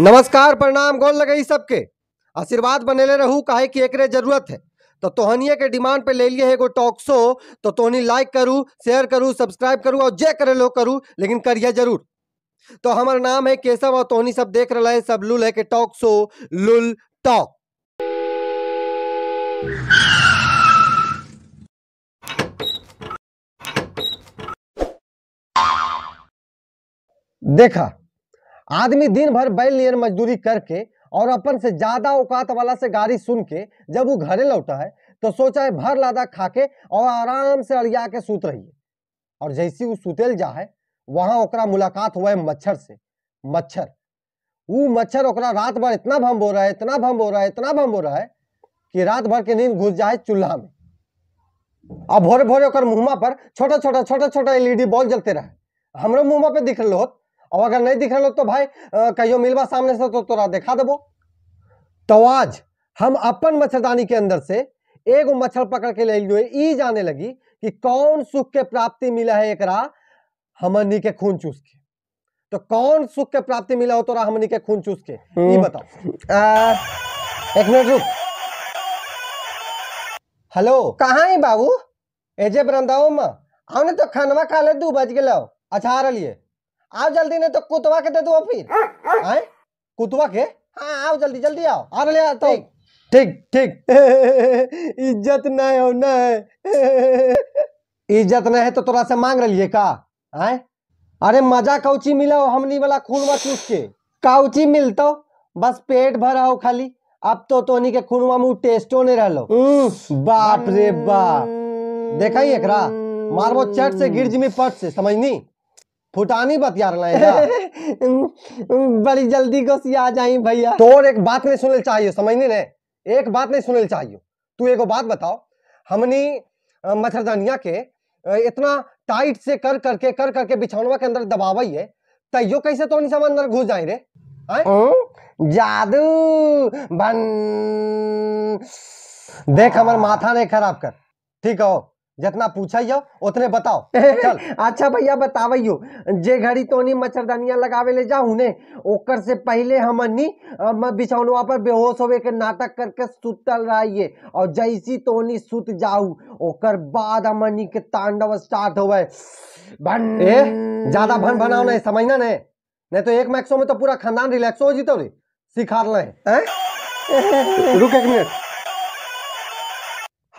नमस्कार प्रणाम गोल लगे सबके आशीर्वाद ले रहू कहे कि एकरे जरूरत है तो तोहनिये के डिमांड पे ले लिए है एगो टॉक शो तो तोहनी लाइक करू शेयर करू सब्सक्राइब करू और जे करे लोग करू लेकिन करिए जरूर तो हमारा नाम है केशव और तोहनी सब देख रहे हैं सब लुल है के टॉक शो लुल टॉक देखा आदमी दिन भर बैल नियर मजदूरी करके और अपन से ज्यादा औकात वाला से गाड़ी सुन के जब वो घरे लौटा है तो सोचा है भर लादा खा के और आराम से अड़िया के सूत रहिए और जैसी वो सुतेल जा है वहां ओकरा मुलाकात हुआ है मच्छर से मच्छर वो मच्छर ओकरा रात भर इतना भम बो रहा है इतना भम बो रहा है इतना भम बो रहा है कि रात भर के नींद घुस जाए चूल्हा में और भोरे भोरे ओकर मुहमा पर छोटा छोटा छोटा छोटा एलईडी बॉल जलते रहे हमरो मुहमा पे दिख रहे हो और अगर नहीं दिख रहा तो भाई कहियो मिलवा सामने से तो तोरा देखा देवो तो आज हम अपन मच्छरदानी के अंदर से एगो मच्छर पकड़ के ले लियो ई जाने लगी कि कौन सुख के प्राप्ति मिला है एक हमनी के खून चूस के तो कौन सुख के प्राप्ति मिला हो तोरा हमनी के खून चूस के ये हम्म। बताओ एक मिनट रुक हेलो कहा बाबू एजे बरंदाओ माँ आने तो खनवा खा ले दू बज गए अच्छा आ रही है आओ जल्दी नहीं तो कुतवा के दे दो फिर हाँ, हाँ। आए कुतवा के हाँ आओ जल्दी जल्दी आओ आ रहे आ तो ठीक ठीक इज्जत नहीं हो न इज्जत नहीं है तो तोरा से मांग रही है का आए अरे मजा काउची मिला हो हमनी वाला खून चूस के काउची मिलतो बस पेट भरा हो खाली अब तो तोनी के खूनवा मुंह टेस्टो नहीं रहलो बाप रे बाप देखा ही एकरा मारबो चट से गिरजी में पट से समझनी फुटानी बतिया रहा है बड़ी जल्दी गोसी आ जाए भैया तो और एक बात नहीं सुनल चाहिए समझने ने एक बात नहीं सुनल चाहिए तू एक बात बताओ हमने मच्छरदानिया के इतना टाइट से कर करके कर करके बिछौनवा के अंदर दबावई है तैयो कैसे तो नहीं अंदर घुस जाए रे जादू बन देख हमारे माथा नहीं खराब कर ठीक हो जितना पूछा पूछाइयो उतने बताओ चल अच्छा भैया बतावैयो जे घड़ी तोनी मच्छरदानिया लगावे ले जाऊ ने ओकर से पहले हम हमनी बिछौनवा पर बेहोश होवे के नाटक करके सुतल रहिए और जैसी तोनी सुत जाऊ ओकर बाद हमनी के तांडव स्टार्ट होवे भन ज्यादा भन भनाओ नहीं समझना ने नहीं तो एक मैक्सो में तो पूरा खानदान रिलैक्स हो जीतो रे सिखा रहे हैं रुक एक मिनट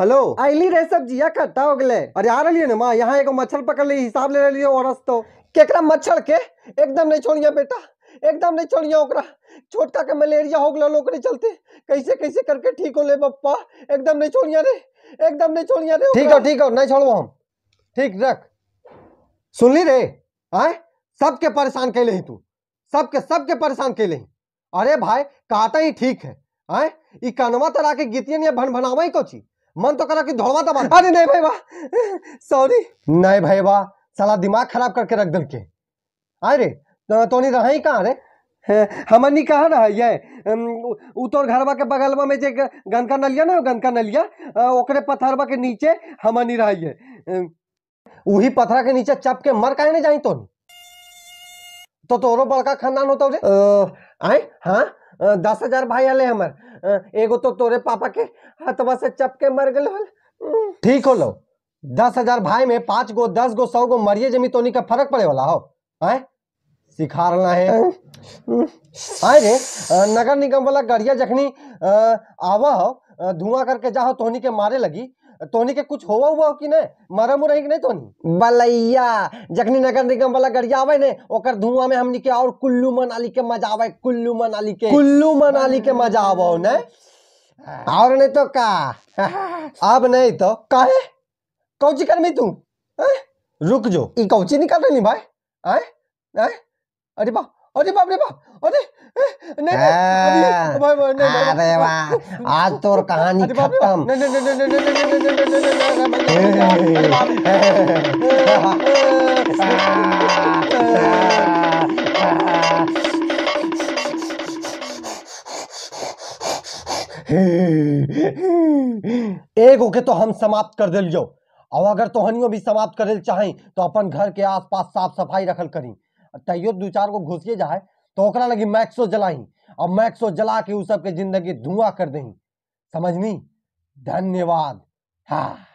हेलो अली रे सब्जिया कट्टा हो गए और यार अलिये ना माँ यहाँ एक मच्छर पकड़ ली हिसाब ले लियो और तो केकरा मच्छर के एकदम नहीं छोड़िया बेटा एकदम नहीं छोड़िया ओकरा छोटका के मलेरिया हो गया लोग चलते कैसे कैसे करके ठीक हो ले पप्पा एकदम नहीं छोड़िया रे एकदम नहीं छोड़िया रे ठीक हो ठीक हो नहीं छोड़ो हम ठीक रख सुन ली रे आए सबके परेशान के लिए तू सबके सबके परेशान के लिए अरे भाई कहाता ही ठीक है आए ये कनवा तरा के गीतियन या भन भनावा ही कोची मन तो करा कि धोवा तो दबा अरे नहीं भाई वाह सॉरी नहीं भाई वाह साला दिमाग खराब करके रख दल के आए रे तो नहीं रहा ही कहाँ रे हमर नहीं कहा रहा ये उतर घरवा के बगलवा में जे गनका नलिया ना गनका नलिया ओकरे पत्थरवा के नीचे हमर नहीं रहा ये वही पत्थरा के नीचे चप के मर काहे नहीं जाई तो तो तोरो बड़का खानदान होता रे आए हाँ दस हजार भाई आले हमर एगो तो तोरे पापा के हथवा से चपके मर गल ठीक हो लो दस हजार भाई में पांच गो दस गो सौ गो मरिए जमी तो का फर्क पड़े वाला हो आए सिखा रहा है आए रे नगर निगम वाला गड़िया जखनी आवा हो धुआं करके जाओ तोहनी के मारे लगी तोनी के कुछ हुआ हुआ कि नहीं मरम मुरा कि नहीं तोनी बलैया जखनी नगर निगम वाला गड़िया आवे ने ओकर धुआं में हमनी के और कुल्लू मनाली के मजा आवे कुल्लू मनाली के कुल्लू मनाली के मजा आवो ने और नहीं तो का अब नहीं तो काहे कौची कर में तू रुक जो ई कौची निकल रही भाई आए आए अरे बाप अरे बाप रे बाप अरे अरे वाह आज तो कहानी खत्म एक ओके तो हम समाप्त कर दिल जो और अगर तोहनियो भी समाप्त करे चाहे तो अपन घर के आसपास साफ सफाई रखल करी तैयो दू चार को घुसिए जाए तो ओकरा लगी मैक्सो जलाई और मैक्सो जला के उस सबके जिंदगी धुआं कर दें समझनी धन्यवाद हाँ